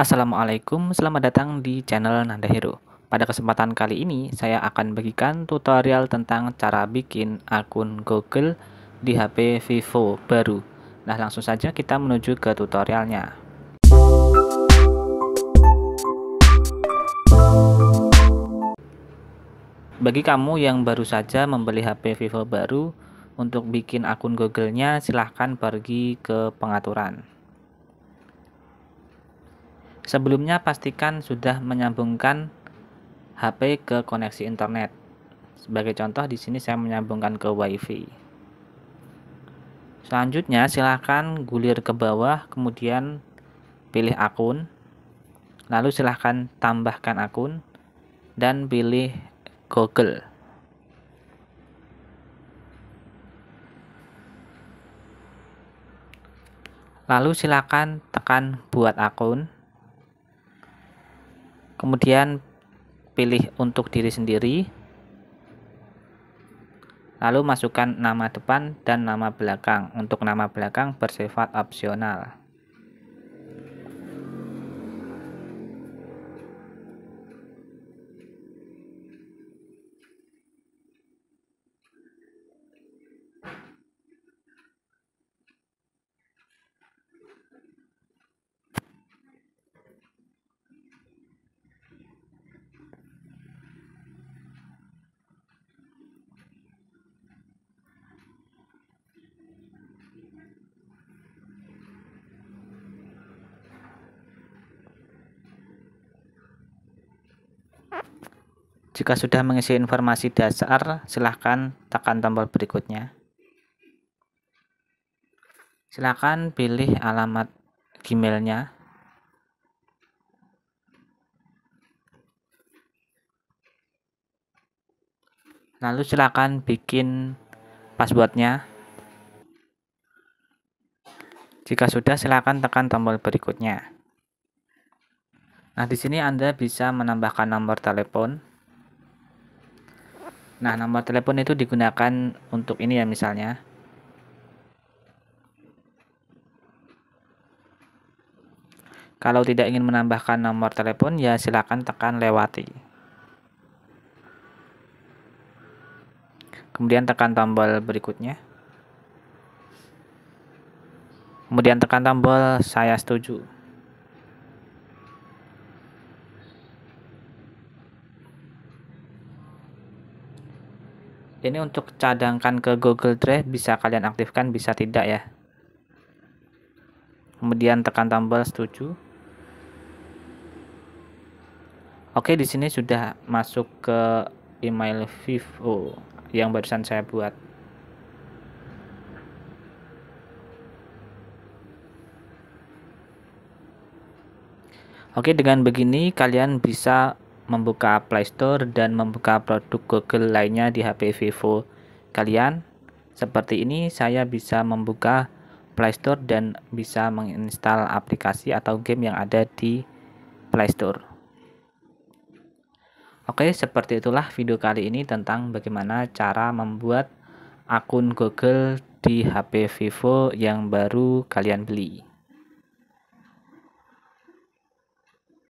Assalamualaikum, selamat datang di channel Nanda Hero. Pada kesempatan kali ini, saya akan bagikan tutorial tentang cara bikin akun Google di HP Vivo baru. Nah, langsung saja kita menuju ke tutorialnya. Bagi kamu yang baru saja membeli HP Vivo baru, untuk bikin akun Google-nya silahkan pergi ke pengaturan. Sebelumnya pastikan sudah menyambungkan HP ke koneksi internet. Sebagai contoh di sini saya menyambungkan ke WiFi. Selanjutnya silahkan gulir ke bawah kemudian pilih akun. Lalu silahkan tambahkan akun dan pilih Google. Lalu silakan tekan buat akun kemudian pilih untuk diri sendiri lalu masukkan nama depan dan nama belakang untuk nama belakang bersifat opsional Jika sudah mengisi informasi dasar, silahkan tekan tombol berikutnya. Silahkan pilih alamat Gmailnya. Lalu silahkan bikin passwordnya. Jika sudah, silahkan tekan tombol berikutnya. Nah, di sini Anda bisa menambahkan nomor telepon, Nah, nomor telepon itu digunakan untuk ini ya misalnya. Kalau tidak ingin menambahkan nomor telepon, ya silakan tekan lewati. Kemudian tekan tombol berikutnya. Kemudian tekan tombol saya setuju. ini untuk cadangkan ke Google Drive bisa kalian aktifkan bisa tidak ya kemudian tekan tombol setuju oke di sini sudah masuk ke email vivo yang barusan saya buat Oke, dengan begini kalian bisa membuka Play Store dan membuka produk Google lainnya di HP Vivo kalian. Seperti ini saya bisa membuka Play Store dan bisa menginstal aplikasi atau game yang ada di Play Store. Oke, seperti itulah video kali ini tentang bagaimana cara membuat akun Google di HP Vivo yang baru kalian beli.